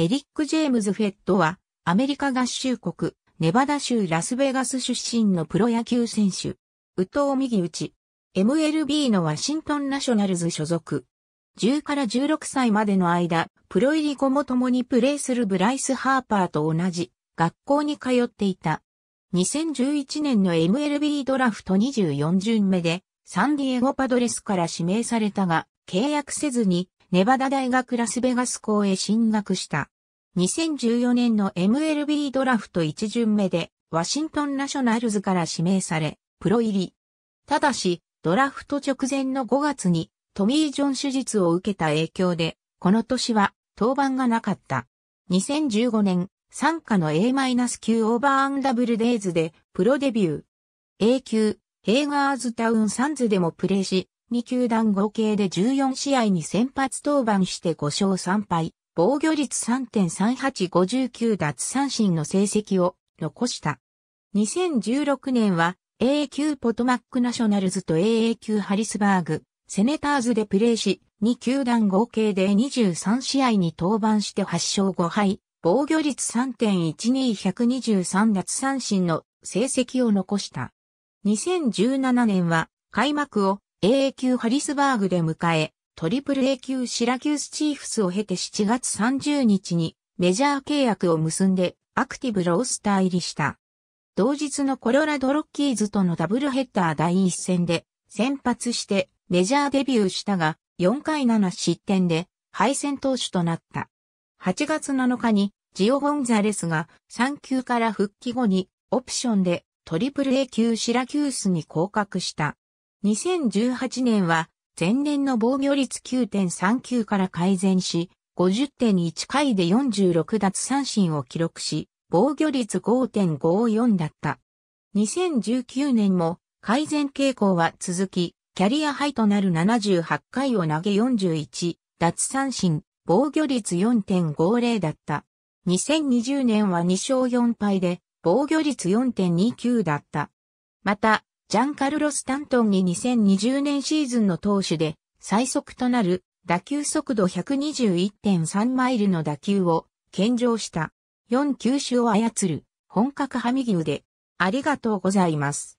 エリック・ジェームズ・フェットは、アメリカ合衆国、ネバダ州ラスベガス出身のプロ野球選手。宇藤右打 MLB のワシントンナショナルズ所属。10から16歳までの間、プロ入り後も共にプレーするブライス・ハーパーと同じ学校に通っていた。2011年の MLB ドラフト24巡目でサンディエゴパドレスから指名されたが、契約せずにネバダ大学ラスベガス校へ進学した。2014年の MLB ドラフト1巡目で、ワシントンナショナルズから指名され、プロ入り。ただし、ドラフト直前の5月に、トミー・ジョン手術を受けた影響で、この年は、登板がなかった。2015年、参加の A-9 オーバーアンダブルデイズで、プロデビュー。A 級、ヘイガーズタウンサンズでもプレーし、2球団合計で14試合に先発登板して5勝3敗、防御率3.3859奪三振の成績を残した。2016年は AA 級ポトマックナショナルズと AA 級ハリスバーグ、セネターズでプレーし、2球団合計で23試合に登板して8勝5敗、防御率3.12123奪三振の成績を残した。2017年は開幕を AA 級ハリスバーグで迎え、トリプル A 級シラキュースチーフスを経て7月30日にメジャー契約を結んでアクティブロースター入りした。同日のコロラドロッキーズとのダブルヘッダー第一戦で先発してメジャーデビューしたが4回7失点で敗戦投手となった。8月7日にジオ・ゴンザレスが3級から復帰後にオプションでトリプル A 級シラキュースに降格した。2018年は前年の防御率9.39から改善し、50.1回で46奪三振を記録し、防御率5.54だった。2019年も改善傾向は続き、キャリアハイとなる78回を投げ41、奪三振、防御率4.50だった。2020年は2勝4敗で、防御率4.29だった。また、ジャンカルロ・スタントンに2020年シーズンの投手で最速となる打球速度121.3マイルの打球を献上した4球種を操る本格ハミ牛でありがとうございます。